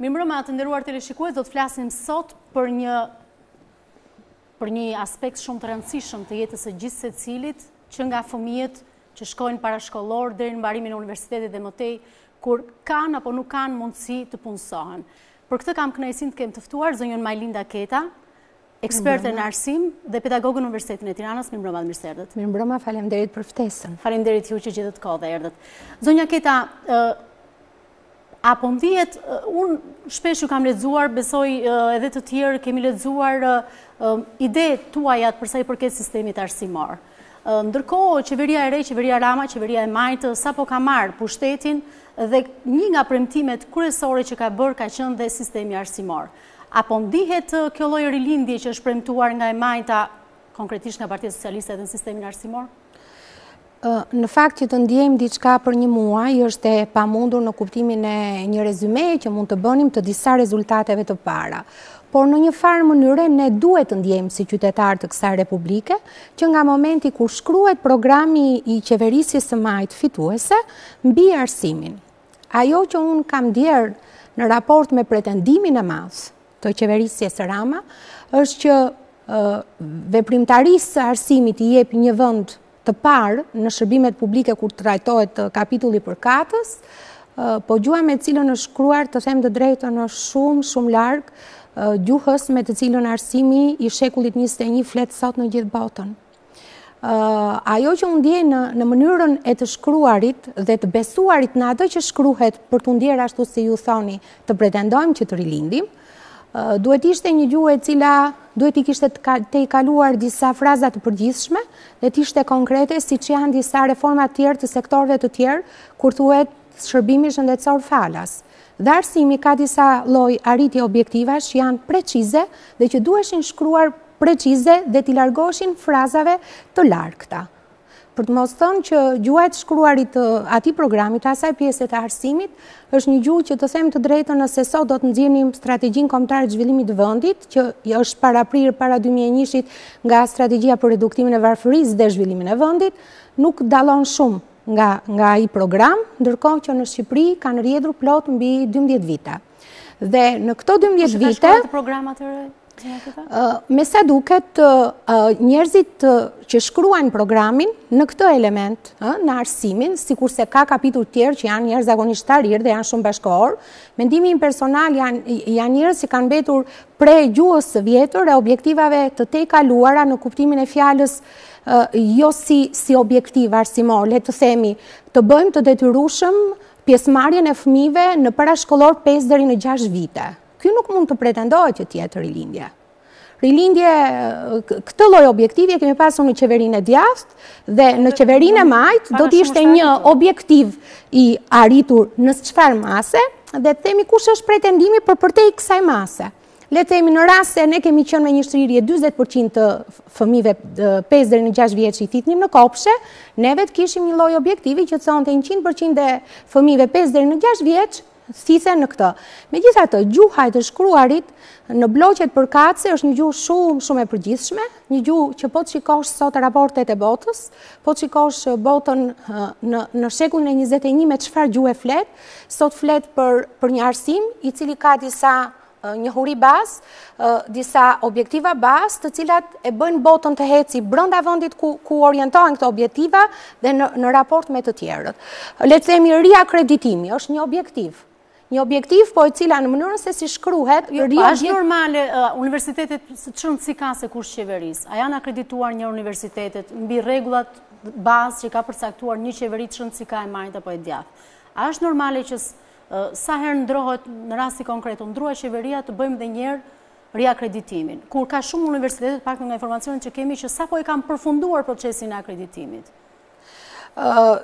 Mi të ndëruar të reshikues, do të flasim sot për një, për një aspekt shumë të rëndësishëm të jetës e gjithë se cilit, që nga fëmijet që shkojnë parashkollor dhe në barimin e universitetit dhe mëtej, kur kanë apo nuk kanë mundësi të punësohen. Për këtë kam kënajësin të kemë tëftuar, zonjën Majlinda Keta, ekspertën e në arsim dhe pedagogën Universitetin e Tiranës, mi mbrëma dhe mirësërdet. Mi mbrëma, falem derit për ftesën. Falem derit ju që gjithë kohë dhe Zonja Keta, apo më unë shpesh ju kam ledzuar, besoj edhe të tjerë kemi ledzuar ide të uajat përsa i përket sistemi të arsimor. Ndërko, qeveria e rej, qeveria rama, qeveria e majtë, sa po ka marrë për shtetin dhe një nga premtimet kërësore që ka bërë ka qënë dhe sistemi arsimor. Apo ndihet kjo lojë rilindje që është premtuar nga e majta konkretisht nga Partia Socialiste dhe në sistemi në arsimor? Në Në fakt që të ndjejmë diçka për një muaj, është e pa mundur në kuptimin e një rezume që mund të bënim të disa rezultateve të para. Por në një farë mënyre, ne duhet të ndjejmë si qytetarë të kësa republike, që nga momenti ku shkruhet programi i qeverisjes së majtë fituese, mbi arsimin. Ajo që unë kam djerë në raport me pretendimin e masë të qeverisjes rama, është që veprimtarisë arsimit i jep një vëndë të parë në shërbimet publike kur të rajtojt uh, kapitulli për katës, uh, po gjua me cilën është shkruar të them të drejtë në shumë, shumë largë, uh, gjuhës me të cilën arsimi i shekullit 21 fletë sot në gjithë botën. Ajo që undje në mënyrën e të shkruarit dhe të besuarit në atë që shkruhet për të undjera ashtu si ju thoni të pretendojmë që të rilindim, duhet ishte një gjuhë e cila duhet i kishte të i kaluar disa frazat përgjithshme dhe të ishte konkrete si që janë disa reformat tjerë të sektorve të tjerë kur thuet shërbimi shëndetësor falas. Dhe arsimi ka disa loj arriti objektiva që janë precize dhe që duheshin shkruar precize dhe të largoshin frazave të larkëta për të mos thënë që gjuajt shkruarit ati programit, asaj pjeset e arsimit, është një gjuajt që të them të drejtën nëse sot do të nëzirnim strategjin komtarë zhvillimit vëndit, që është para prirë para 2001-shit nga strategjia për reduktimin e varfëris dhe zhvillimin e vëndit, nuk dalon shumë nga i program, ndërkoh që në Shqipëri kanë rjedru plot mbi 12 vita. Dhe në këto 12 vite... Shka shkruar të programat të rëjtë? Me sa duket, njerëzit që shkruajnë programin në këtë element, në arsimin, si kurse ka kapitur tjerë që janë njerëz agonisht të rirë dhe janë shumë bashkohorë, mendimin personal janë njerëz që kanë betur pre gjuhës së vjetër e objektivave të te kaluara në kuptimin e fjallës jo si objektiv arsimor, le të themi, të bëjmë të detyrushëm pjesmarjen e fmive në përashkolor 5 dheri në 6 vite. Kjo nuk mund të pretendohet që tjetë rilindje. Rilindje, këtë loj objektivje kemi pasu në qeverin e djast dhe në qeverin e mm, majt do të ishte një objektiv i arritur në së qëfar mase dhe të temi kush është pretendimi për përtej kësaj mase. Le të temi në rase, se ne kemi qënë me një shtrirje 20% të fëmive 5 dhe në 6 vjetë që i titnim në kopshe, ne vetë kishim një loj objektivi që të sonë të 100% të fëmive 5 dhe në 6 vjetë sise në këtë. Me gjitha të gjuhaj të shkruarit në bloqet për kace është një gjuhë shumë, shumë e përgjithshme, një gjuhë që po të shikosh sot raportet e botës, po të shikosh botën në, në shekull në 21 me qëfar gjuhë e flet, sot flet për, për një arsim i cili ka disa një huri bas, disa objektiva bas, të cilat e bëjnë botën të heci brënda vëndit ku, ku orientohen këto objektiva dhe në, në raport me të tjerët. Letë themi, ria kreditimi është një objektiv, një objektiv, po e cila në mënyrën se si shkruhet, rrio jo, po, është normale universitetet qënë si ka se kur shqeveris? A janë akredituar një universitetet mbi regullat bazë që ka përsaktuar një qeverit që si ka e majtë apo e djafë. A është normale që sa herë ndrohet në rasti konkretu, ndrohet qeveria të bëjmë dhe njerë reakreditimin? Kur ka shumë universitetet, pak në informacionin që kemi që sa po e kam përfunduar procesin e akreditimit?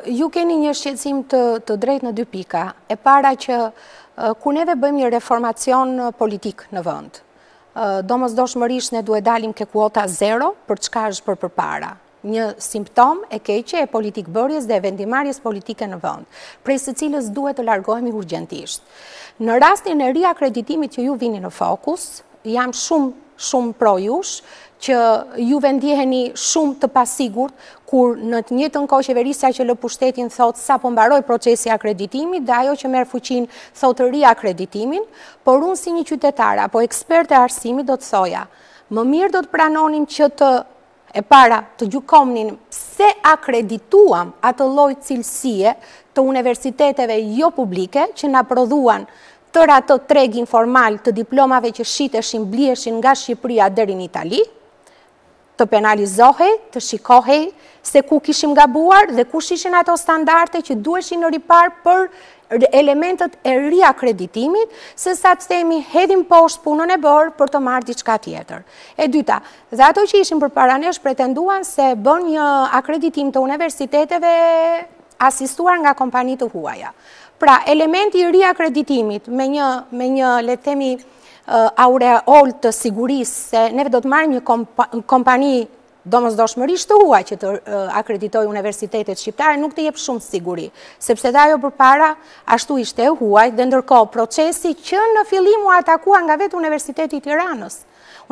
ju keni një shqecim të drejt në dy pika. E para që ku neve bëjmë një reformacion politik në vënd, do mës doshmërish ne duhet dalim ke kuota zero për çka është për për para. Një simptom e keqe e politikë bërjes dhe e vendimarjes politike në vënd, prej se cilës duhet të largohemi urgentisht. Në rastin e ria kreditimit që ju vini në fokus, jam shumë shumë pro jush, që ju vendjeheni shumë të pasigur, kur në të njëtë nko qeverisa që lë pushtetin thotë sa pëmbaroj po procesi akreditimit, dhe ajo që merë fuqin thotë ri akreditimin, por unë si një qytetara, apo ekspert e arsimi do të thoja, më mirë do të pranonin që të e para të gjukomnin se akredituam atë lojtë cilësie të universiteteve jo publike që na prodhuan tërë ato treg informal të diplomave që shiteshin, blieshin nga Shqipëria dheri në Itali, të penalizohet, të shikohet se ku kishim gabuar dhe ku shishin ato standarte që dueshin në ripar për elementet e ria kreditimit, se sa të temi poshtë punën e bërë për të marrë diçka tjetër. E dyta, dhe ato që ishin për paranesh pretenduan se bën një akreditim të universiteteve asistuar nga kompani të huaja. Pra, elementi i ria kreditimit me një, me një letemi eh, aureol të sigurisë, se neve do të marrë një kompani do mos doshmërisht të huaj që të eh, akreditoj universitetet shqiptare, nuk të jep shumë siguri, sepse da jo përpara ashtu ishte e huaj, dhe ndërko procesi që në fillim u atakua nga vetë Universitetit Iranës.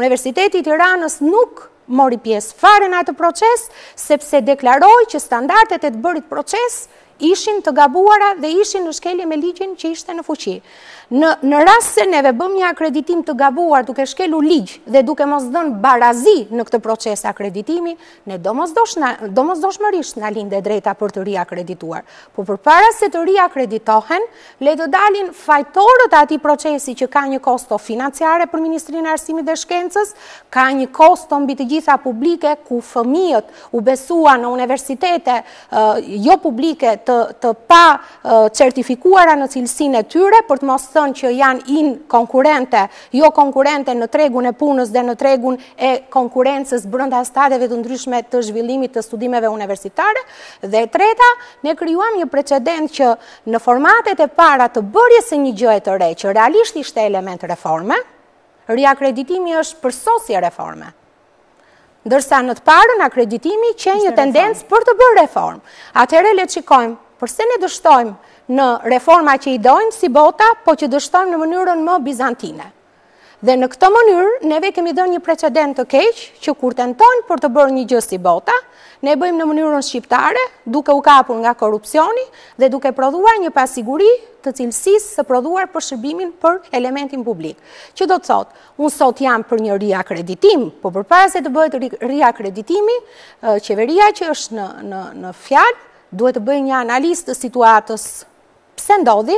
Universitetit Iranës nuk nuk mori pjesë fare në atë proces, sepse deklaroj që standartet e të bërit proces ishin të gabuara dhe ishin në shkelje me ligjin që ishte në fuqi. Në, në rrasë se neve bëm një akreditim të gabuar duke shkelu ligjë dhe duke mos dhënë barazi në këtë proces akreditimi, ne do mos dosh, na, do në linë dhe drejta për të ri akredituar. Po për para se të ri akreditohen, le të dalin fajtorët ati procesi që ka një kosto financiare për Ministrinë Arsimit dhe Shkencës, ka një kosto mbi gjithë gjitha publike ku fëmijët u besua në universitete jo publike të pa certifikuara në cilësin e tyre, për të mos thënë që janë in konkurente, jo konkurente në tregun e punës dhe në tregun e konkurences brënda stadeve të ndryshme të zhvillimit të studimeve universitare. Dhe treta, ne kryuam një precedent që në formatet e para të bërjes e një gjëhet të re, që realisht ishte element reforme, Riakreditimi është përsosje reforme ndërsa në të parën akreditimi që një tendencë për të bërë reform. Atëre le të shikojmë, përse ne dështojmë në reforma që i dojmë si bota, po që dështojmë në mënyrën më bizantine. Dhe në këtë mënyrë, neve kemi dhe një precedent të keqë që kur të nëtonë për të bërë një i bota, ne bëjmë në mënyrën shqiptare, duke u kapur nga korupcioni dhe duke prodhuar një pasiguri të cilësisë së prodhuar për shërbimin për elementin publik. Që do të thotë, unë sot jam për një riakreditim, po për pasit të bëjt riakreditimi, qeveria që është në, në, në fjalë, duhet të bëjt një analistë të situatës pëse ndodhi,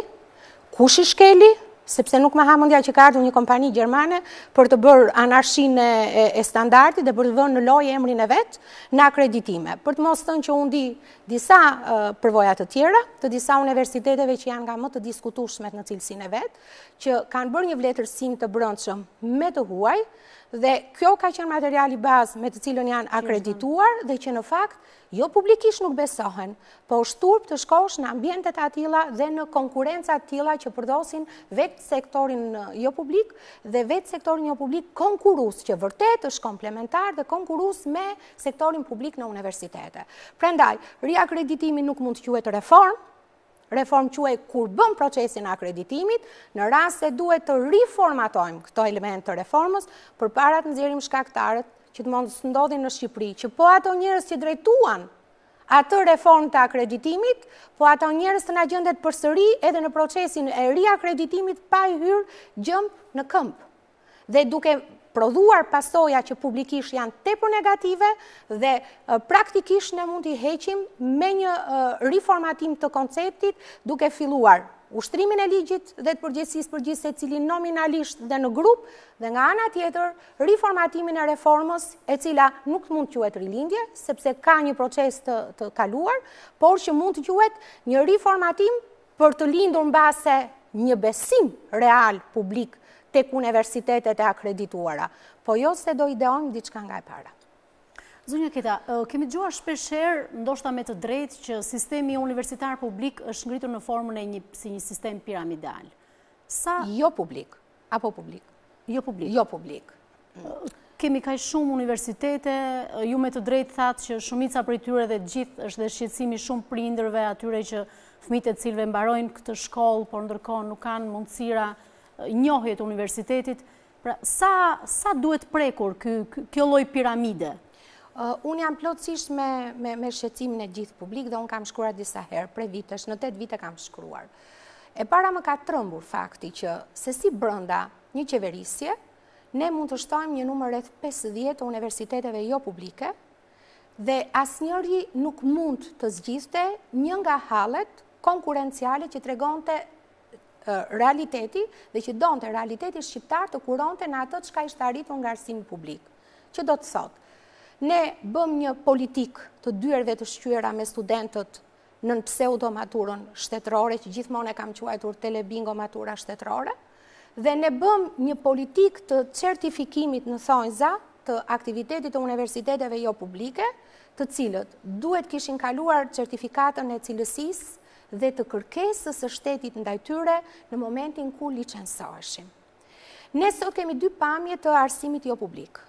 kush i shkeli, sepse nuk më ha mundja që ka ardhur një kompani gjermane për të bërë anarshinë e, standartit standardit dhe për të vënë në lojë emrin e vet në akreditime. Për të mos thënë që unë di disa përvojat përvoja të tjera të disa universiteteve që janë nga më të diskutueshmet në cilësinë e vet, që kanë bërë një vlerësim të brëndshëm me të huaj, dhe kjo ka qenë materiali bazë me të cilën janë akredituar dhe që në fakt, jo publikisht nuk besohen, po shturp të shkosh në ambjentet atila dhe në konkurenca atila që përdosin vetë sektorin uh, jo publik dhe vetë sektorin jo publik konkurus, që vërtet është komplementar dhe konkurus me sektorin publik në universitetet. Prendaj, riakreditimi nuk mund të quet reformë, reform që e kur bëm procesin akreditimit, në rast se duhet të reformatojmë këto element të reformës, për parat nëzirim shkaktarët që të mundës të ndodhin në Shqipëri, që po ato njërës që drejtuan atë reform të akreditimit, po ato njërës të nga gjëndet për sëri edhe në procesin e ri akreditimit pa i hyrë gjëmë në këmpë. Dhe duke prodhuar pasoja që publikisht janë tepër negative dhe praktikisht ne mund t'i heqim me një reformatim të konceptit duke filluar ushtrimin e ligjit dhe të përgjësis përgjës e cili nominalisht dhe në grup dhe nga ana tjetër reformatimin e reformës e cila nuk mund të quet rilindje sepse ka një proces të, të kaluar por që mund të quet një reformatim për të lindur në base një besim real publik të tek universitetet e akredituara, po jo se do në diçka nga e para. Zunja Keta, kemi gjuar shpesher, ndoshta me të drejt, që sistemi universitar publik është ngritur në formën e një, si një sistem piramidal. Sa... Jo publik, apo publik? Jo publik. Jo publik. Kemi kaj shumë universitete, ju me të drejt thatë që shumica për tyre dhe gjithë është dhe shqetsimi shumë prindrëve atyre që fmitet cilve mbarojnë këtë shkollë, por ndërkohë nuk kanë mundësira njohjet universitetit. Pra, sa, sa duhet prekur kjo loj piramide? Uh, unë jam plotësisht me, me, me shqetim në gjithë publik dhe unë kam shkruar disa herë, pre vitesh, në 8 vite kam shkruar. E para më ka trëmbur fakti që se si brënda një qeverisje, ne mund të shtojmë një numër e të 50 universiteteve jo publike dhe asë njëri nuk mund të zgjiste një nga halet konkurenciale që të regonte realiteti dhe që donte realiteti shqiptar të kuronte në atë çka ishte arritur nga arsimi publik. Që do të thotë? Ne bëm një politik të dyerve të shqyera me studentët në pseudo maturën shtetërore që gjithmonë e kam quajtur telebingo matura shtetërore dhe ne bëm një politik të certifikimit në thonjza të aktivitetit të universiteteve jo publike, të cilët duhet kishin kaluar certifikatën e cilësisë dhe të kërkesës së shtetit ndaj tyre në momentin ku licensoheshin. Ne sot kemi dy pamje të arsimit jo publik.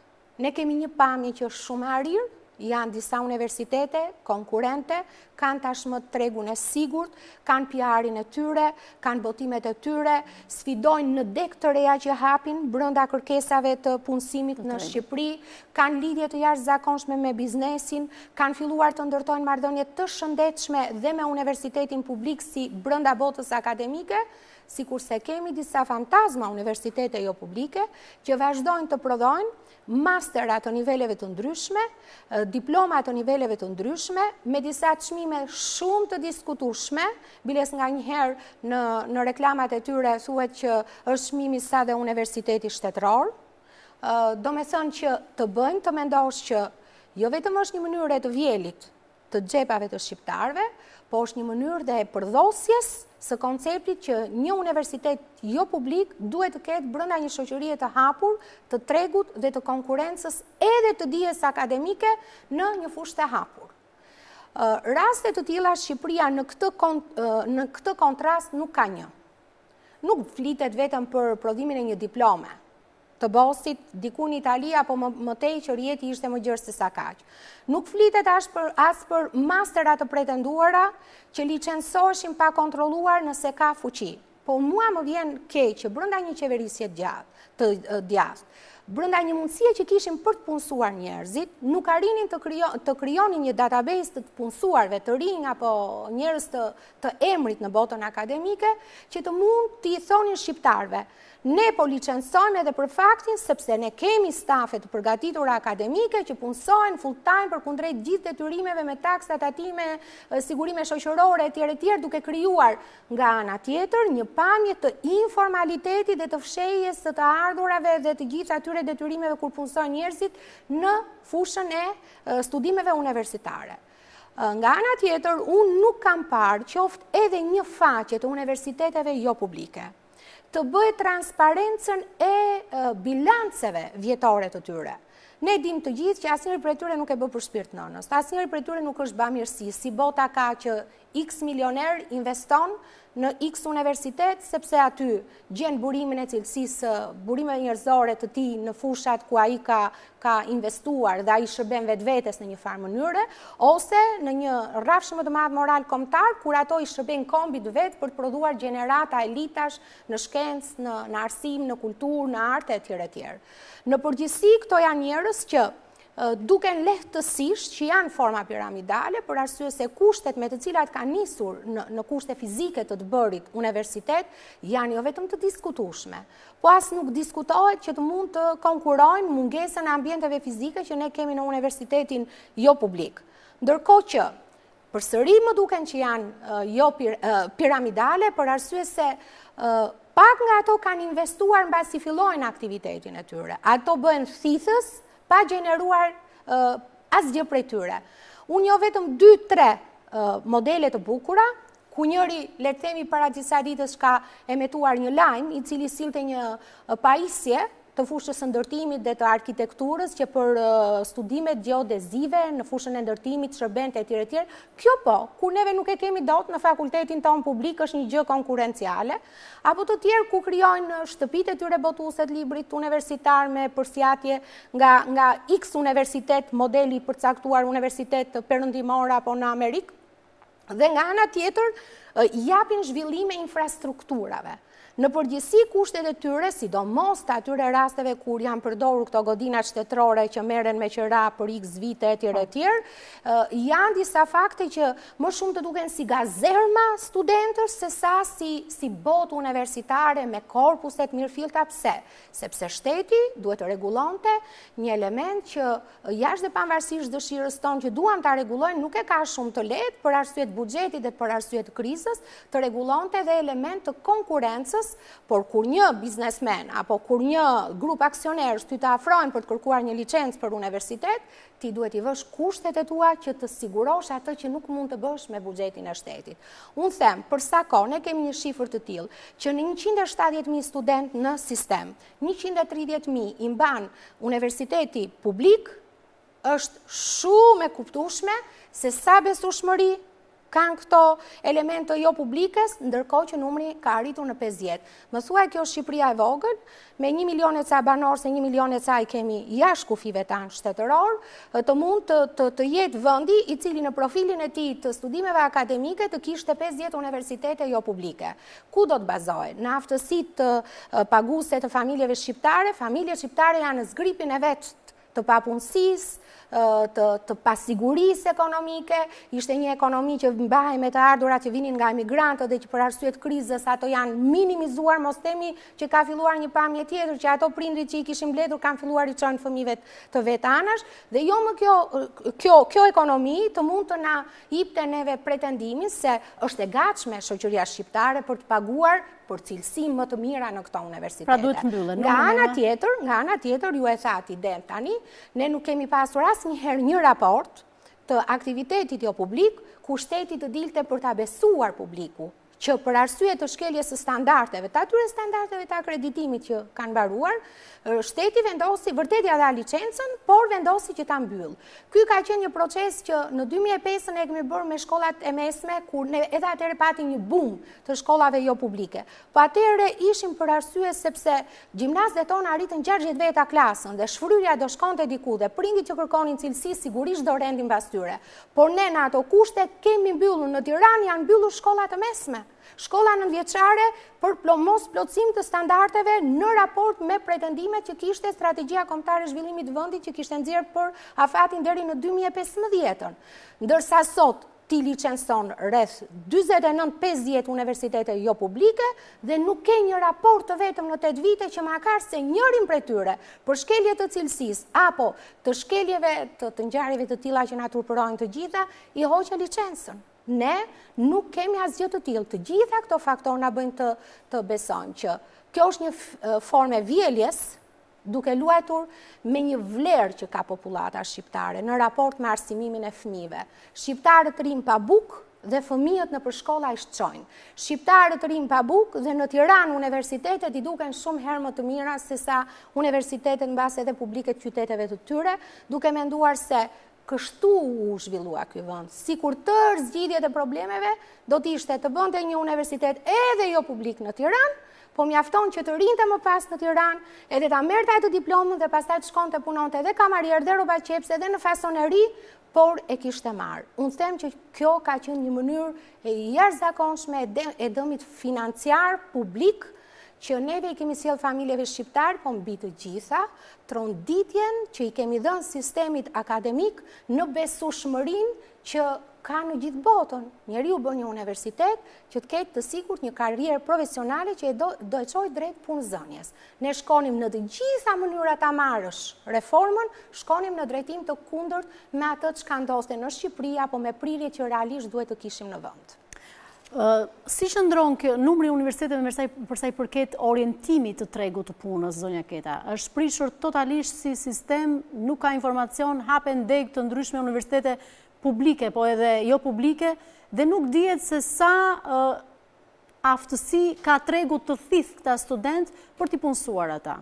Ne kemi një pamje që është shumë e janë disa universitete, konkurente, kanë tashmë tregun e sigurt, kanë PR-in e tyre, kanë botimet e tyre, sfidojnë në dek të reja që hapin brënda kërkesave të punësimit në Shqipëri, kanë lidhje të jashtë zakonshme me biznesin, kanë filluar të ndërtojnë mardonje të shëndetshme dhe me universitetin publik si brënda botës akademike, si kurse kemi disa fantazma universitete jo publike, që vazhdojnë të prodhojnë, master ato niveleve të ndryshme, diploma ato niveleve të ndryshme, me disa të shmime shumë të diskutushme, biles nga njëherë në reklamat e tyre suhet që është shmimi sa dhe universiteti shtetëror, do me thënë që të bëjmë të mendosh që jo vetëm është një mënyrë e të vjelit të gjepave të shqiptarve, po është një mënyrë dhe përdhosjes së konceptit që një universitet jo publik duhet të ketë brënda një shoqërie të hapur, të tregut dhe të konkurencës edhe të dijes akademike në një fushë të hapur. Rastet të tila Shqipëria në këtë, në këtë kontrast nuk ka një. Nuk flitet vetëm për prodhimin e një diplome, të bostit dikun Italia, apo më tej që rjeti ishte më gjërë se sa kaqë. Nuk flitet asë për masterat të pretenduara që licensoshin pa kontroluar nëse ka fuqi. Po mua më vjen kej që brënda një qeverisje të djast, Brënda një mundësie që kishim për të punësuar njerëzit, nuk arinin të kryonin një database të punësuarve të rinj apo njerëz të emrit në botën akademike, që të mund të i thonin shqiptarve ne po licensojmë edhe për faktin sepse ne kemi stafet përgatitura akademike që punsojnë full time për kundrejt gjithë detyrimeve me taksat atime, sigurime shoqërore e tjere tjere duke kryuar nga ana tjetër një pamje të informaliteti dhe të fshejes të të ardhurave dhe të gjithë atyre detyrimeve kur punsojnë njerëzit në fushën e studimeve universitare. Nga ana tjetër, unë nuk kam parë qoftë edhe një faqet të universiteteve jo publike të bëhet transparencën e bilanceve vjetore të tyre. Ne dim të gjithë që asnjëri prej tyre nuk e bë për shpirt nënës. Asnjëri prej tyre nuk është bamirësi, si bota ka që X milioner investon në X universitet, sepse aty gjenë burimin e cilësisë, burime njërzore të ti në fushat ku a i ka, ka investuar dhe a i shërben vetë vetës në një farë mënyre, ose në një rafshë më të madhë moral komtar, kur ato i shërben kombit vetë për të produar generata elitash në shkencë, në, në arsim, në kulturë, në arte e tjere tjere. Në përgjësi, këto janë njërës që duken lehtësisht që janë forma piramidale, për arsye se kushtet me të cilat ka nisur në kushte fizike të të bërit universitet, janë jo vetëm të diskutushme. Po asë nuk diskutohet që të mund të konkurojnë mungesën e ambjenteve fizike që ne kemi në universitetin jo publik. Ndërko që përsëri më duken që janë jo piramidale, për arsye se pak nga ato kanë investuar në basi fillojnë aktivitetin e tyre. Ato bëhen thithës, pa gjeneruar asgjë prej tyre. Unë jo vetëm 2-3 modele të bukura, ku njëri, le të themi, para gjisa ditës ka emetuar një lajmë, i cili silte një paisje, të fushës ndërtimit dhe të arkitekturës që për uh, studimet geodezive në fushën e ndërtimit, shërbent e tjere tjere. Kjo po, ku neve nuk e kemi dot në fakultetin tonë publik është një gjë konkurenciale, apo të tjerë ku kryojnë uh, shtëpit e tyre botuset librit universitar me përsiatje nga, nga x universitet modeli përcaktuar universitet përëndimora apo në Amerikë, dhe nga ana tjetër, uh, japin zhvillime infrastrukturave në përgjësi kushtet e tyre, si do mos të atyre rasteve kur janë përdoru këto godinat qëtetrore që meren me qëra për x vite e tjere tjere, po. janë disa fakte që më shumë të duken si gazerma studentës, se sa si botë universitare me korpuset mirë fil të apse, sepse shteti duhet të regulonte një element që jashtë dhe panvarsisht dëshirës tonë që duham të regulojnë, nuk e ka shumë të letë për arsujet budgetit dhe për arsujet krizës, të regulonte dhe element të konkurencës por kur një biznesmen apo kur një grup aksionerës ty të afrojnë për të kërkuar një licencë për universitet, ti duhet i vësh kushtet e tua që të sigurosh atë që nuk mund të bësh me bugjetin e shtetit. Unë them, përsa ko, ne kemi një shifër të tilë, që në 170.000 student në sistem, 130.000 imban universiteti publik, është shumë e kuptushme se sa besushmëri kanë këto elementë të jo publikës, ndërkohë që numri ka arritu në 5 jetë. Mësua e kjo Shqipria e vogën, me 1 milion e ca banorë, se 1 milion e ca i kemi jash kufive ta shtetëror, të mund të jetë vëndi i cili në profilin e ti të studimeve akademike të kishtë të 5 universitetet e jo publike. Ku do të bazojë? Në aftësit të paguset të familjeve shqiptare, familje shqiptare janë në zgripin e vetë të papunësis, të, të pasiguris ekonomike, ishte një ekonomi që mbahe me të ardhurat që vinin nga emigrantë dhe që për arsyet krizës ato janë minimizuar, mos temi që ka filluar një pamje tjetër, që ato prindrit që i kishim bledur kanë filluar i qënë fëmive të vetë dhe jo më kjo, kjo, ekonomi të mund të na ipte neve pretendimin se është e gatshme shoqëria shqiptare për të paguar për cilësi më të mira në këto universitetet. Pra duhet mbyllën. Nga ana tjetër, nga ana tjetër ju e thati del tani, ne nuk kemi pasur asnjëherë një raport të aktivitetit jo publik ku shteti të dilte për ta besuar publiku që për arsye të shkeljes së standardeve, të atyre standardeve të akreditimit që kanë mbaruar, shteti vendosi, vërtetja dhe a licencën, por vendosi që ta mbyll. Ky ka qenë një proces që në 2005 në e kemi bërë me shkollat e mesme, kur ne edhe atëherë pati një bum të shkollave jo publike. Po atëherë ishim për arsye sepse gjimnazet tona arritën 60 veta klasën dhe shfryrja do shkonte diku dhe prindit që kërkonin cilësi sigurisht do rendin bastyre. Por ne në ato kushte kemi mbyllur në Tiranë janë mbyllur shkollat e mesme. Shkolla nënvjeqare për plomos plotësim të standarteve në raport me pretendimet që kishte strategia komptare zhvillimit vëndit që kishte nëzirë për afatin dheri në 2015-ën. Ndërsa sot ti licenson rreth 29-50 universitete jo publike dhe nuk ke një raport të vetëm në 8 vite që ma se njërin për tyre për shkelje të cilsis apo të shkeljeve të të njarive të tila që nga turpërojnë të gjitha, i hoqë licenson ne nuk kemi asgjë të tillë. Të gjitha këto faktorë na bëjnë të të besojmë që kjo është një formë vjeljes duke luajtur me një vlerë që ka popullata shqiptare në raport me arsimimin e fëmijëve. Shqiptarët të rinë pa bukë dhe fëmijët në përshkolla i shqojnë. Shqiptarët rinë pa bukë dhe në tiranë universitetet i duken shumë herë më të mira se sa universitetet në base dhe publike të qyteteve të tyre, duke me nduar se kështu u zhvillua ky vend. Sikur tërë zgjidhjet e problemeve do të ishte të bënte një universitet edhe jo publik në Tiranë, po mjafton që të rinte më pas në Tiranë, edhe ta merrte atë diplomën dhe pastaj të shkonte punonte edhe kamarier dhe roba qepse edhe në fasoneri, por e kishte marr. Unë them që kjo ka qenë një mënyrë e jashtëzakonshme e dëmit financiar publik, që neve i kemi sjell familjeve shqiptarë, po mbi të gjitha, tronditjen që i kemi dhënë sistemit akademik në besueshmërinë që ka në gjithë botën. Njeri u bën një universitet që të ketë të sigur një karrierë profesionale që e do, të e drejt punë zënjes. Ne shkonim në të gjitha mënyrat amarësh reformën, shkonim në drejtim të kundërt me atët që ka ndoste në Shqipëria apo me prirje që realisht duhet të kishim në vëndë. Si që ndronë kë numëri universitetet përsa i përket orientimi të tregu të punës, zonja Keta? është prishur totalisht si sistem, nuk ka informacion, hape në degë të ndryshme universitetet publike, po edhe jo publike, dhe nuk djetë se sa aftësi ka tregu të thith këta student për t'i punësuar ata.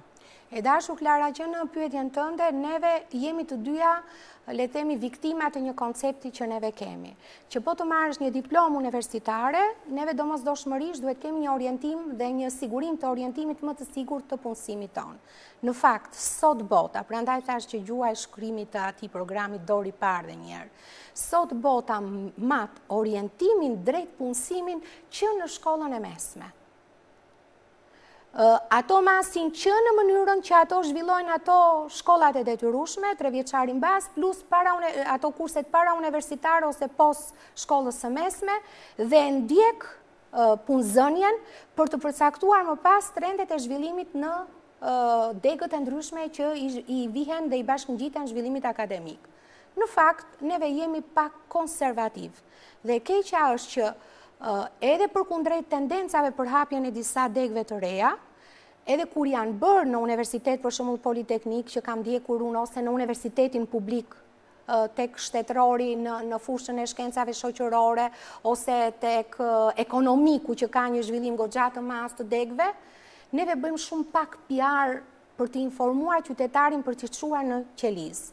E dashu, Klara, që në pyetjen tënde, neve jemi të dyja le themi viktimat e një koncepti që neve kemi. Që po të marrësh një diplomë universitare, neve domosdoshmërisht duhet kemi një orientim dhe një sigurim të orientimit më të sigurt të punësimit ton. Në fakt, sot bota, prandaj thash që gjuha e të atij programi dori parë dhe njëherë. Sot bota mat orientimin drejt punësimin që në shkollën e mesme ato masin që në mënyrën që ato zhvillojnë ato shkollat e detyrushme, tre vjeqarin bas, plus ato kurset para universitar ose pos shkollës së mesme, dhe ndjek punëzënjen për të përcaktuar më pas trendet e zhvillimit në degët e ndryshme që i vihen dhe i bashkë në gjitë në zhvillimit akademik. Në fakt, neve jemi pak konservativ. Dhe keqa është që edhe për kundrejt tendencave për hapjen e disa degve të reja, edhe kur janë bërë në universitet, për shumë politeknik, që kam dje kur unë, ose në universitetin publik, tek shtetërori në, në fushën e shkencave shoqërore, ose tek ekonomiku që ka një zhvillim gogjatë të mas të degve, neve bëjmë shumë pak PR për të informuar qytetarin për të quar në qeliz.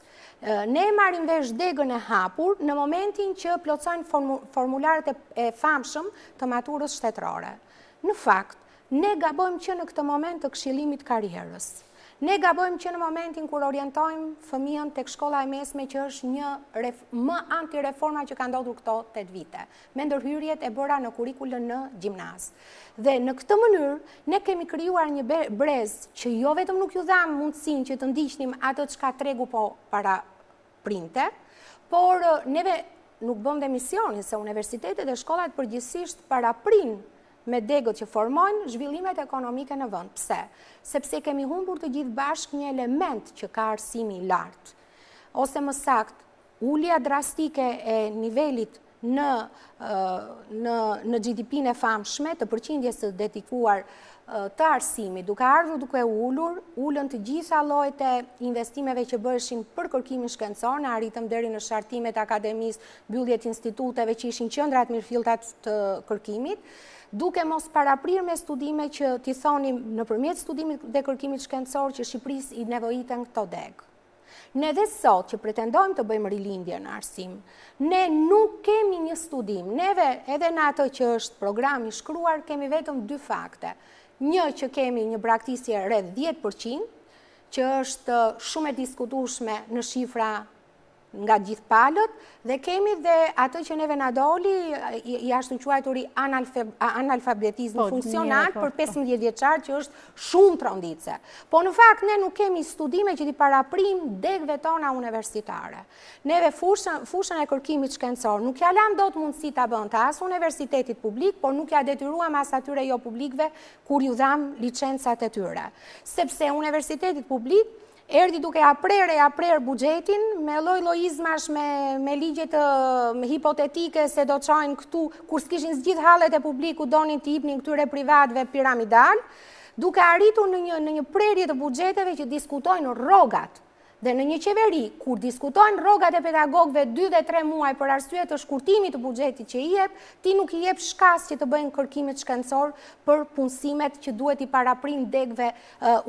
Ne marim vesh degën e hapur në momentin që plocojnë formularët e famshëm të maturës shtetërore. Në fakt, Ne gabojmë që në këtë moment të kshilimit karierës. Ne gabojmë që në momentin kur orientojmë fëmijën tek shkolla e mesme që është një ref, më antireforma që ka ndodhur këto 8 vite, me ndërhyrjet e bëra në kurrikulën në gjimnaz. Dhe në këtë mënyrë ne kemi krijuar një brez që jo vetëm nuk ju dha mundësinë që të atët atë çka tregu po para printe, por neve nuk bëm dhe misionin se universitetet dhe shkollat përgjësisht para prin me degët që formojnë zhvillimet ekonomike në vënd. Pse? Sepse kemi humbur të gjithë bashk një element që ka arsimi lartë. Ose më sakt, ullja drastike e nivelit në, në, në GDP-në e famshme të përqindjes të detikuar të arsimi, duke ardhur duke ullur, ullën të gjitha lojt e investimeve që bëshin për kërkimin shkencor, në arritëm deri në shartimet akademis, bylljet instituteve që ishin qëndrat mirë filtat të kërkimit, duke mos paraprir me studime që t'i thonim në përmjet studimit dhe kërkimit shkendësor që Shqipëris i nevojitën këto degë. Ne dhe sot që pretendojmë të bëjmë rilindje në arsim, ne nuk kemi një studim, neve edhe në ato që është program i shkruar, kemi vetëm dy fakte. Një që kemi një braktisje rreth 10%, që është shumë e diskutushme në shifra nga gjithë palët, dhe kemi dhe atë që neve në doli, i ashtë në quaj të analfabetizm po, funksional po, për 15 po. vjeqar që është shumë të rënditëse. Po në fakt, ne nuk kemi studime që ti paraprim degve tona universitare. Neve fushën e kërkimit shkencor, nuk jalam do të mundësi të abën të asë universitetit publik, por nuk ja detyruam asë atyre jo publikve kur ju dham licensat e tyre. Sepse universitetit publik erdi duke aprer e aprer bugjetin, me loj lojizmash me, me ligjet hipotetike se do qajnë këtu, kur s'kishin s'gjith halet e publiku, donin t'i ipnin këtyre privatve piramidal, duke arritu në një, në një prerje të bugjeteve që diskutojnë rogat, dhe në një qeveri, kur diskutojnë rogat e pedagogve 2 dhe 3 muaj për arsye të shkurtimit të bugjetit që i jep, ti nuk i jep shkas që të bëjnë kërkimit shkencor për punësimet që duhet i paraprin degve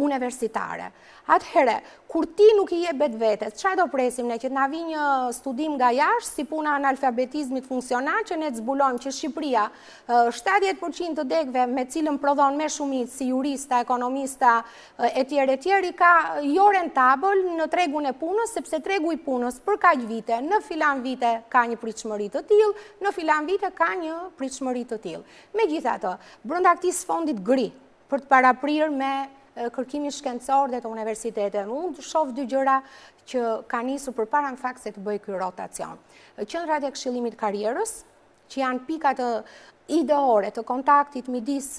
universitare. Atëhere, kur ti nuk i je betë vetës, qa do presim ne që të navi një studim nga jash, si puna analfabetizmit funksional, që ne të zbulojmë që Shqipria 70% të degve me cilën prodhon me shumit si jurista, ekonomista, etjere, etjere, i ka jo rentabël në tregun e punës, sepse tregu i punës për kaj vite, në filan vite ka një pritëshmërit të tilë, në filan vite ka një pritëshmërit të tilë. Me gjitha të, brënda këtisë fondit gri, për të paraprir me kërkimi shkencor dhe të universitetet. Unë të shofë dy gjëra që ka njësu për para në fakt se të bëjë kërë rotacion. Qëndrat e këshilimit karierës, që janë pikat të ideore të kontaktit midis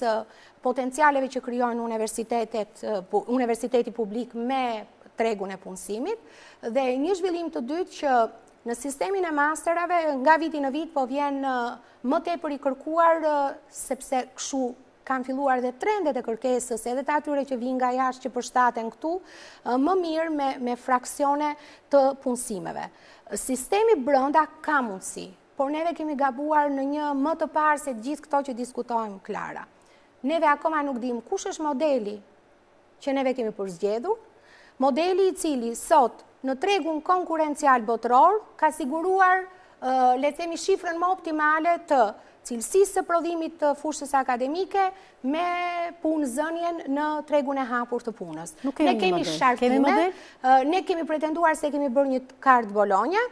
potencialeve që kryojnë universitetet, universiteti publik me tregun e punësimit, dhe një zhvillim të dytë që në sistemin e masterave, nga viti në vit, po vjen më tepër i kërkuar, sepse këshu kanë filluar dhe trendet e kërkesës edhe të atyre që vinë nga jashtë që përshtaten këtu, më mirë me, me fraksione të punësimeve. Sistemi brënda ka mundësi, por neve kemi gabuar në një më të parë se gjithë këto që diskutojmë, Klara. Neve akoma nuk dim kush është modeli që neve kemi përzgjedhu, modeli i cili sot në tregun konkurencial botëror ka siguruar uh, themi shifrën më optimale të cilësisë së prodhimit të fushës akademike me punë zënjen në tregun e hapur të punës. Nuk kemi shartime, ne kemi pretenduar se kemi bërë një kartë Bologna,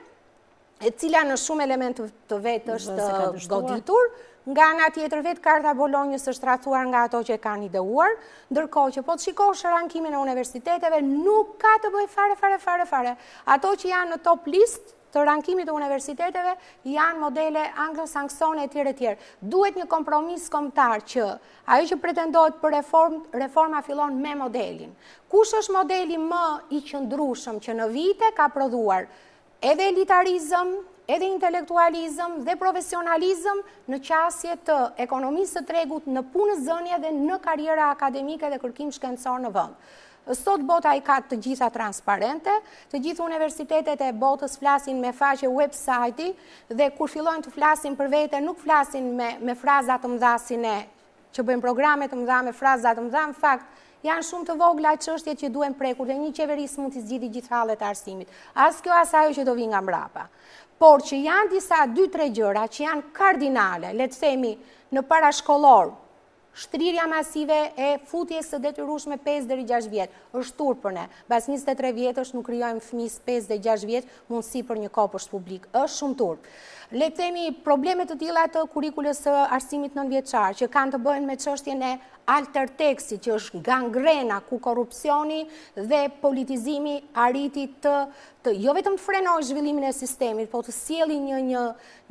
e cila në shumë element të vetë është goditur, nga nga tjetër vetë karta Bolognës është ratuar nga ato që e ka një dëuar, ndërko që po të shikoshë rankimin e universiteteve, nuk ka të bëjë fare, fare, fare, fare. Ato që janë në top list, të rankimit të universiteteve janë modele anglo-sanksone e tjere tjere. Duhet një kompromis komptar që ajo që pretendojt për reforma filon me modelin. Kush është modeli më i qëndrushëm që në vite ka prodhuar edhe elitarizëm, edhe intelektualizëm dhe profesionalizëm në qasje të ekonomisë të tregut në punë zënje dhe në karjera akademike dhe kërkim shkendësor në vëndë. Sot bota i ka të gjitha transparente, të gjithë universitetet e botës flasin me faqe website-i dhe kur fillojnë të flasin për vete nuk flasin me, me frazat të mdhasin e që bëjmë programet të mdha me frazat të mdha, në fakt janë shumë të vogla çështjet që duhen prekur dhe një qeveris mund të zgjidhë gjithë hallet e arsimit. As kjo as ajo që do vi nga mbrapa. Por që janë disa 2-3 gjëra që janë kardinale, le të themi në parashkollor, shtrirja masive e futjes së detyrushme 5 dhe 6 vjetë, është tur për ne, bas 23 vjetë është nuk kryojmë fëmis 5 dhe 6 vjetë mundësi për një kopë publik, është shumë tur. Lepëtemi problemet të tila të kurikullës arsimit nën vjeqarë, që kanë të bëjnë me qështjene alter teksi që është gangrena ku korupcioni dhe politizimi arriti të, të jo vetëm të frenoj zhvillimin e sistemit, po të sieli një, një,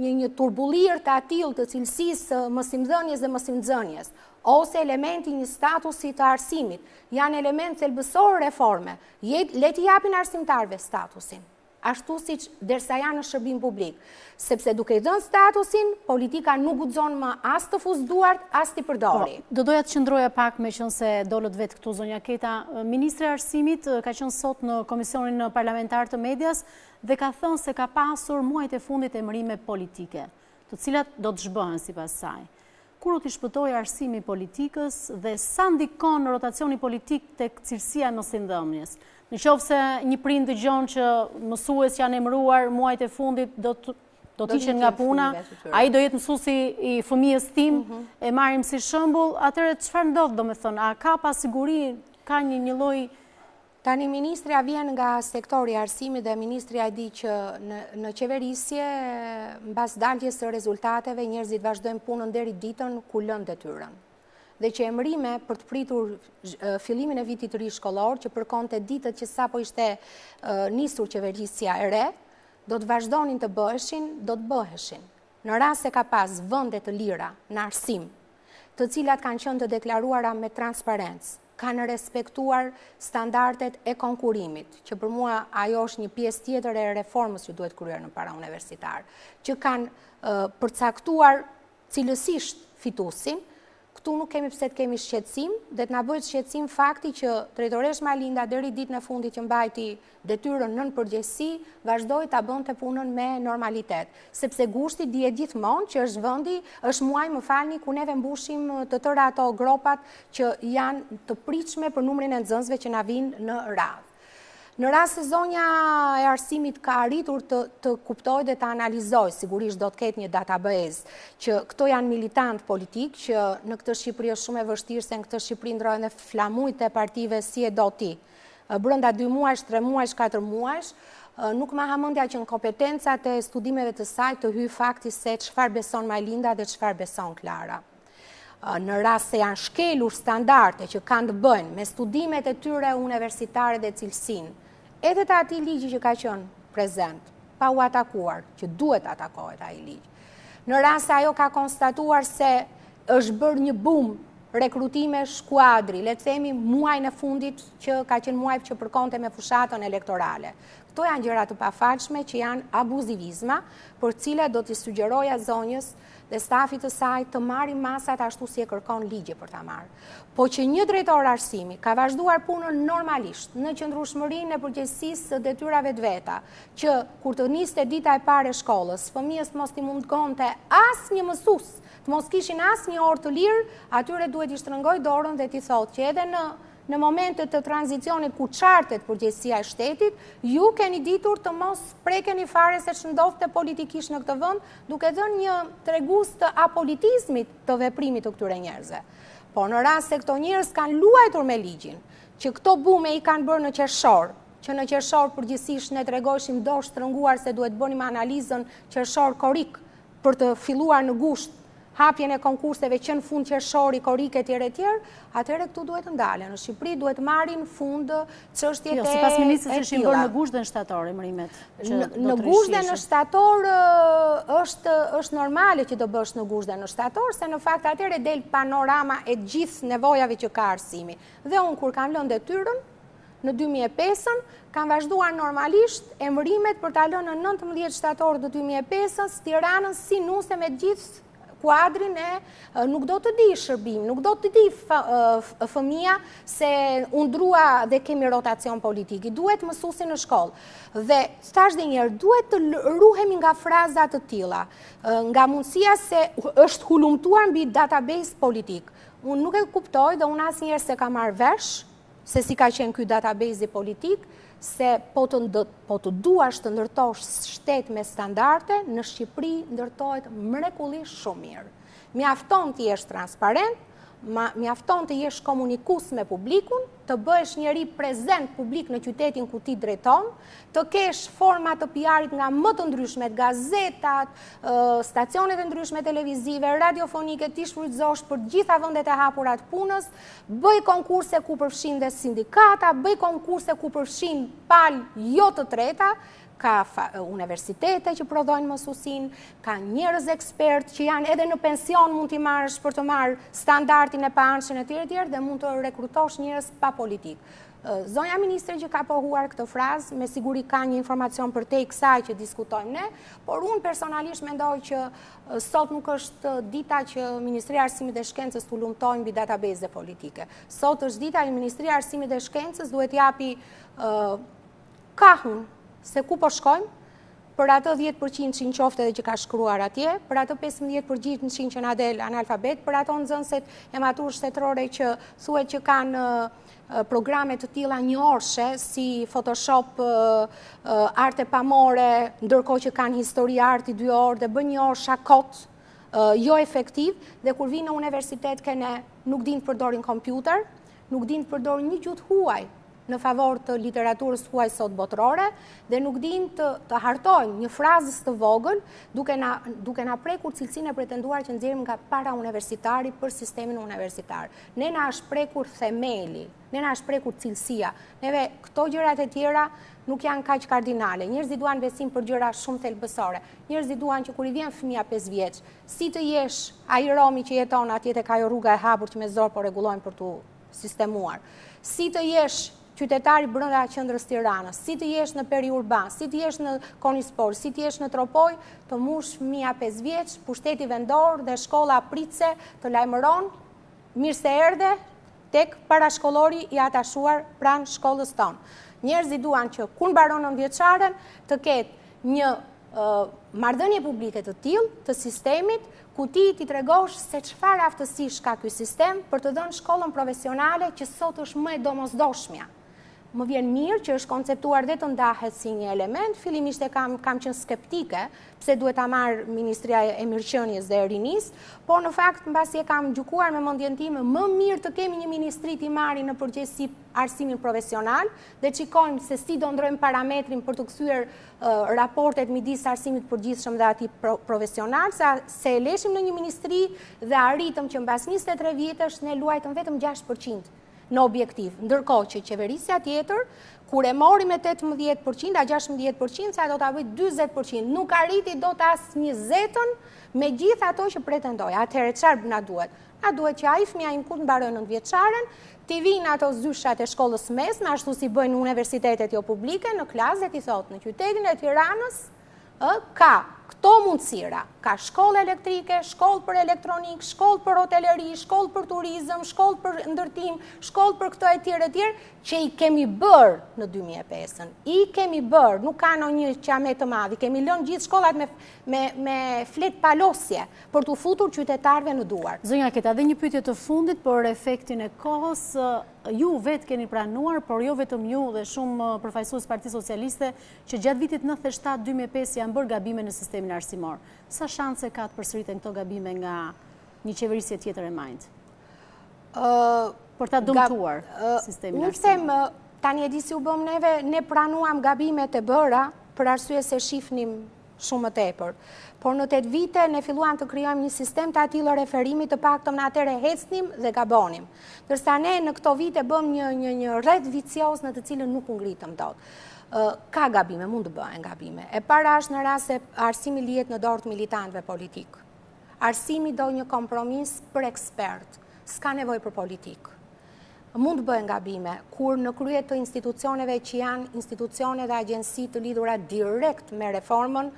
një, një turbulir të atil të cilësisë mësimdhënjes dhe mësimdhënjes, ose elementi një statusi të arsimit, janë element të lëbësorë reforme, jetë leti japin arsimtarve statusin ashtu si dërsa janë në shërbim publik sepse duke i dhënë statusin, politika nuk u dzonë më as të fuzduart, as të përdori. Po, do doja të qëndroja pak me qënë se dollët vetë këtu, zonja Keta. Ministre Arsimit eh, ka qënë sot në Komisionin Parlamentar të Medias dhe ka thënë se ka pasur muajt e fundit e mërime politike, të cilat do të zhbëhen si pasaj. Kuru të shpëtoj Arsimi politikës dhe sa ndikon në rotacioni politik të këcilsia në sindëmjes? Në qovë se një prind të gjonë që mësues që janë emruar muajt e fundit do të do të ishen nga puna, a i do jetë mësusi i fëmijës tim, mhm. e marim si shëmbull, atër e të shfarë ndodhë, do me thënë, a ka pasiguri, ka një një loj... Tani, Ministria vjen nga sektori arsimi dhe Ministria di që në qeverisje, në basë daljes të rezultateve, njerëzit vazhdojmë punën dheri ditën ku lënd e tyrën. dhe që emrime për të pritur filimin e vitit të rishkolor, që për ditët që sa po ishte nisur qeverisja e re, do të vazhdonin të bëheshin, do të bëheshin. Në rras se ka pas vëndet të lira në arsim, të cilat kanë qënë të deklaruara me transparents, kanë respektuar standartet e konkurimit, që për mua ajo është një pjesë tjetër e reformës që duhet kërërë në para universitarë, që kanë përcaktuar cilësisht fitusin, këtu nuk kemi pëse të kemi shqetsim, dhe të nabojt shqetsim fakti që drejtoresh Malinda dheri dit në fundit që mbajti detyrën nën përgjesi, vazhdoj të abon të punën me normalitet. Sepse gushti dje gjithmonë që është vëndi, është muaj më falni ku neve mbushim të tëra ato gropat që janë të pritshme për numrin e nëzënzve që na vinë në radhë. Në rrasë zonja e arsimit ka arritur të kuptoj dhe të analizoj, sigurisht do të ketë një database, që këto janë militant politik, që në këtë Shqipëri është shumë e vështirë se në këtë Shqipëri ndrojnë e flamujt e partive si e do ti. Brënda 2 muajsh, 3 muajsh, 4 muajsh, nuk ma hamëndja që në kompetencat e studimeve të saj të hy fakti se qëfar beson Majlinda dhe qëfar beson Klara në rrasë se janë shkelur standarte që kanë të bënë me studimet e tyre universitare dhe cilsinë, edhe të ati ligjë që ka qënë prezent, pa u atakuar, që duhet atakohet a i ligjë. Në rrasë ajo ka konstatuar se është bërë një bum rekrutime shkuadri, le të themi muaj në fundit që ka qenë muaj që përkonte me fushatën elektorale. Këto janë gjërat të pafalshme që janë abuzivizma, për cilat do t'i sugjeroja zonjës dhe stafit të saj të marri masat ashtu si e kërkon ligje për ta marrë. Po që një drejtor arsimi ka vazhduar punën normalisht në qëndrushmërinë e përgjësisë të detyrave të veta, që kur të njështë e dita e pare shkollës, fëmijës të mos t'i mund të asë një mësus, të mos kishin asë një orë të lirë, atyre duhet i shtërëngoj dorën dhe t'i thotë që edhe në në momentet të tranzicionit ku qartet përgjësia e shtetit, ju keni ditur të mos preke një fare se që të politikisht në këtë vënd, duke dhe një tregus të apolitizmit të veprimit të këture njerëze. Por në rras se këto njerëz kanë luajtur me ligjin, që këto bume i kanë bërë në qeshor, që në qeshor përgjësisht ne tregojshim do shtërënguar se duhet bënim analizën qeshor korik për të filuar në gusht hapjen e konkurseve që në fund qërëshori, korike, tjere, tjere, atëre këtu duhet të ndale. Në Shqipëri duhet marin fund të jo, e tila. Si pas ministës është shqimë bërë në gushtë dhe në shtatorë, e mërimet? Në gushtë dhe në shtatorë është normali që të bësh në gushtë dhe në shtatorë, se në fakt atëre del panorama e gjithë nevojave që ka arsimi. Dhe unë kur kam lënë dhe tyrën, në 2005-ën, kam vazhduar normalisht emërimet për talonë në 19 shtatorë dhe 2005-ën, së tiranën si nuse me gjithë kuadrin e nuk do të di shërbim, nuk do të di fëmija se undrua dhe kemi rotacion politiki. Duhet më susi në shkollë. Dhe, stash dhe njerë, duhet të ruhemi nga frazat të tila, nga mundësia se është hulumtuar në bitë database politikë. Unë nuk e kuptoj dhe unë asë njerë se ka marrë vesh, se si ka qenë kjoj database politikë, se po, po të duash të ndërtosh shtetë me standarte, në Shqipëri ndërtojt mrekulli shumë mirë. Mi afton të jeshtë transparent, mjafton të jesh komunikus me publikun, të bëhesh njëri prezent publik në qytetin ku ti drejton, të kesh format të PR-it nga më të ndryshmet, gazetat, stacionet e ndryshme televizive, radiofonike, ti shfrytëzosh për gjitha vëndet e hapurat punës, bëj konkurse ku përfshin dhe sindikata, bëj konkurse ku përfshin pal jo të treta, ka universitete që prodhojnë mësusin, ka njërës ekspert që janë edhe në pension mund t'i marrës për të marrë standartin e pa anshën e tjere tjere dhe mund të rekrutosh njërës pa politikë. Zonja Ministre që ka pohuar këtë frazë, me siguri ka një informacion për te i kësaj që diskutojmë ne, por unë personalisht mendoj që sot nuk është dita që Ministri Arsimit dhe Shkencës të lumtojmë bi database politike. Sot është dita i Ministri Arsimit dhe Shkencës duhet japi kahun se ku po shkojmë, për ato 10% që në qofte dhe që ka shkruar atje, për ato 15% që në adel analfabet, për ato në zënset e matur shtetrore që thuet që kanë programet të tila një orëshe, si Photoshop, arte pamore, ndërko që kanë histori arti dy orë, dhe bë një orë shakot, jo efektiv, dhe kur vinë në universitet kene nuk din përdorin kompjuter, nuk din përdorin një gjutë huaj, në favor të literaturës huaj sot botërore dhe nuk din të, hartojnë një frazës të vogël duke na, duke na prekur cilësin e pretenduar që nëzirëm nga para universitari për sistemin universitar. Ne na është prekur themeli, ne na është prekur cilësia. Neve këto gjërat e tjera nuk janë kaq kardinale. Njerëzit duan besim për gjëra shumë të thelbësore. Njerëzit duan që kur i vjen fëmia 5 vjeç, si të jesh ai romi që jeton atje tek ajo rruga e hapur që me zor po rregullojnë për tu sistemuar. Si të jesh qytetari brënda a qëndrës Tiranës, si të jesh në periurban, si të jesh në konisporë, si të jesh në tropoj, të mush mija 5 vjeqë, pushteti vendorë dhe shkolla apritse të lajmëron, mirë se erde, tek parashkollori i atashuar pranë shkollës tonë. Njerëzit duan që kun baronën vjeqaren të ketë një mardënje publike të tilë të sistemit, ku ti ti tregosh se qëfar aftësish ka kjo sistem për të dhënë shkollën profesionale që sot është më e domos më vjen mirë që është konceptuar dhe të ndahet si një element, fillimisht e kam, kam skeptike, pse duhet ta marë Ministria e Mirqenjes dhe Rinis, por në fakt në basi e kam gjukuar me mëndjen time, më mirë të kemi një ministri të marri në përgjesi arsimin profesional, dhe qikojmë se si do ndrojmë parametrin për të kësyrë uh, raportet midis arsimit përgjithshëm dhe ati profesional, sa, se e leshim në një ministri dhe arritëm që në basi 23 vjetës ne luajtëm vetëm 6% në objektiv. Ndërko që qeverisja tjetër, kur e mori me 18%, a 16%, se a do të avit 20%, nuk arriti do të asë një zetën me gjithë ato që pretendoj. A të herë qarë nga duhet? A duhet që a i fëmja i në kundë barënë në vjeqaren, t'i vinë ato zyshat e shkollës mes, me ashtu si bëjnë universitetet jo publike, në klasë dhe i thotë në qytetin e tiranës, ka këto mundësira, ka shkollë elektrike, shkollë për elektronik, shkollë për hotelleri, shkollë për turizm, shkollë për ndërtim, shkollë për këto e tjere tjere, që i kemi bërë në 2005-ën. I kemi bërë, nuk ka në një që ame të madhi, kemi lënë gjithë shkollat me fletë palosje për të futur qytetarve në duar. Zënja, këta dhe një pytje të fundit për efektin e kohës, ju vetë keni pranuar, por jo vetëm ju dhe shumë uh, përfajsus Parti Socialiste, që gjatë vitit 97-2005 janë bërë gabime në sistemin arsimor. Sa shanse ka të përsëritën këto gabime nga një qeverisje tjetër e majtë? Uh, për ta dëmtuar uh, sistemin arsimor? Një temë, ta një edisi u bëmë neve, ne pranuam gabime të bëra, për arsue se shifnim shumë më tepër. Por në 8 vite ne filluam të kryojmë një sistem të atilo referimi të pak të më hecnim dhe gabonim. Dërsa ne në këto vite bëm një, një, një red vicios në të cilën nuk ngritëm do të. Ka gabime, mund të bëhen gabime. E para është në rrasë e arsimi lijet në dorët militantve politikë. Arsimi do një kompromis për ekspertë, s'ka nevoj për politikë mund të bëhen gabime, kur në krye të institucioneve që janë institucione dhe agjensi të lidhura direkt me reformën,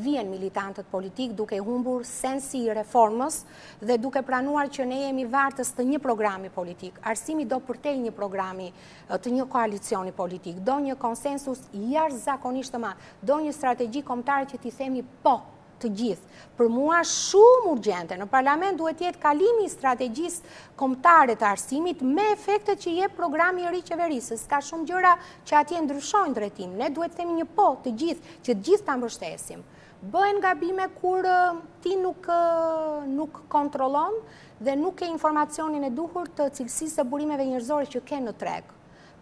vjen militantët politik duke humbur sensi i reformës dhe duke pranuar që ne jemi vartës të një programi politik. Arsimi do përtej një programi të një koalicioni politik, do një konsensus jarë zakonishtë të ma, do një strategji komtarë që ti themi po të gjithë. Për mua shumë urgente, në parlament duhet jetë kalimi i strategjisë komptare të arsimit me efektet që je programi e riqeverisës. Ka shumë gjëra që atje ndryshojnë retim, Ne duhet temi një po të gjithë, që të gjithë të mbështesim. Bëhen gabime kur ti nuk kontrolon dhe nuk ke informacionin e duhur të cilësisë të burimeve njërzore që ke në tregë.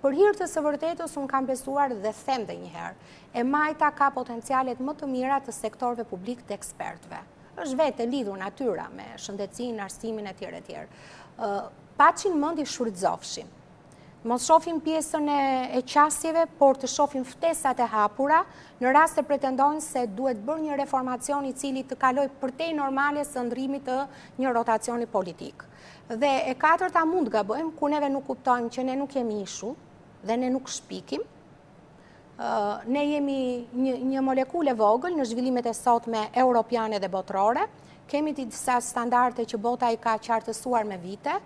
Për hirtë të së vërtetës, unë kam besuar dhe them dhe njëherë, e majta ka potencialet më të mira të sektorve publik të ekspertve. është vetë e lidhur natyra me shëndecin, arsimin e tjere tjere. Pa që në mëndi Mos shofim pjesën e qasjeve, por të shofim ftesat e hapura, në rast të pretendojnë se duhet bërë një reformacion i cili të kaloj përtej normale së ndrimit të një rotacioni politikë. Dhe e katërta mund nga bëjmë, ku neve nuk kuptojmë që ne nuk jemi ishu, dhe ne nuk shpikim. Ne jemi një molekule vogël në zhvillimet e sot me europiane dhe botërore, kemi të disa standarte që bota i ka qartësuar me vite,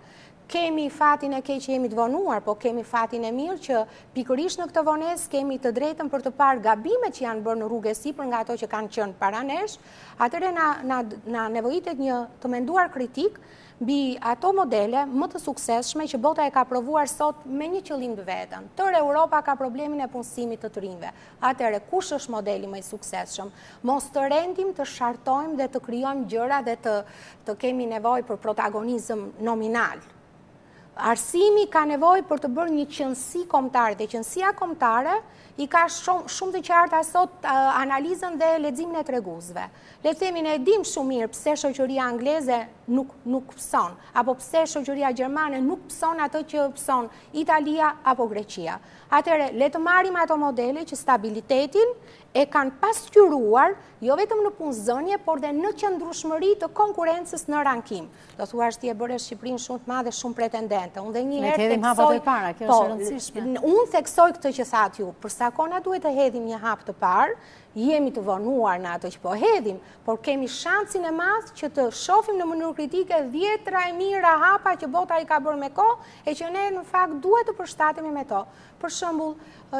kemi fatin e që jemi të vonuar, po kemi fatin e mirë që pikërish në këtë vones kemi të drejtën për të parë gabime që janë bërë në rrugë e për nga ato që kanë qënë paranesh, atëre na, na, na nevojitet një të menduar kritikë, bi ato modele më të sukseshme që bota e ka provuar sot me një qëllim të vetën. Tërë Europa ka problemin e punësimit të të rinjve. Atere, kush është modeli më i sukseshëm? Mos të rendim të shartojmë dhe të kryojmë gjëra dhe të, të kemi nevoj për protagonizm nominal. Arsimi ka nevoj për të bërë një qënësi komtarë dhe qënësia komtare i ka shumë, shumë të qartë asot analizën dhe ledzimin e treguzve. Le themi ne dim shumë mirë pse shëqëria angleze nuk pëson, apo pse shëgjëria Gjermane nuk pëson ato që pëson Italia apo Greqia. le letë marim ato modele që stabilitetin e kanë pasqyruar, jo vetëm në punë zënje, por dhe në qëndrushmëri të konkurencës në rankim. Do thua është e bërë Shqiprinë shumë të madhe, shumë pretendente. Unë dhe një herë po, rëndësishme. Unë theksoj këtë që thatë ju, përsa kona duhet të hedhim një hapë të parë, jemi të vonuar në ato që po hedhim, por kemi shansin e madhë që të shofim në mënyrë kritike djetra e mira hapa që bota i ka bërë me ko, e që ne në fakt duhet të përshtatemi me to për shëmbull,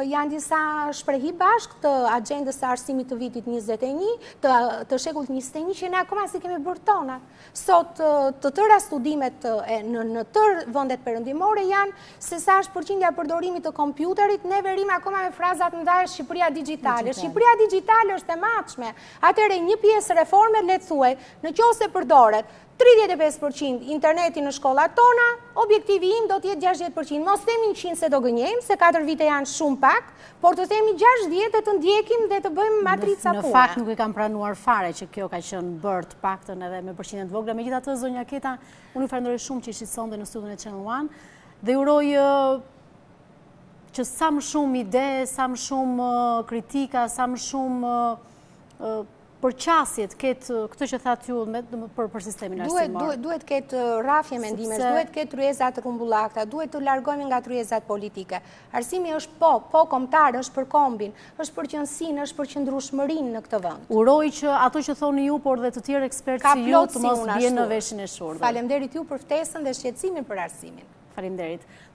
janë disa shprehi bashkë të agendës e arsimit të vitit 21, të shekullit 21, që ne akoma si kemi bërë tona. Sot të tëra studimet në tërë vëndet përëndimore janë, se sa është përqindja përdorimit të kompjuterit, ne verim akoma me frazat në dajë Shqipëria Digitale. Shqipëria Digitale është e maqme. Atere, një pjesë reforme letësue, në qose përdoret, 35% interneti në shkollat tona, objektivi im do tjetë 60%. Mos temi 100 se do gënjem, se 4 vite janë shumë pak, por të temi 60 dhe të ndjekim dhe të bëjmë matrica puna. Në fakt nuk i kam pranuar fare që kjo ka qënë të në edhe me përshinën të vogla. Me gjitha të zonja Keta, unë i farëndore shumë që i shqitëson dhe në studion e Channel One, dhe urojë që sa më shumë ide, sa më shumë kritika, sa më shumë për qasjet këtë këtë që thatë ju për sistemin arsimor? Duhet këtë uh, rafje mendimes, duhet këtë rrujezat të duhet të largohemi nga të rrujezat politike. Arsimi është po, po komtar, është për kombin, është për qënsin, është për qëndrushmërin në këtë vënd. Uroj që ato që thoni ju, por dhe të tjerë ekspertë si ju të mos bje në veshën e shurë. Falem derit ju për ftesën dhe shqetsimin për arsimin. Falem derit.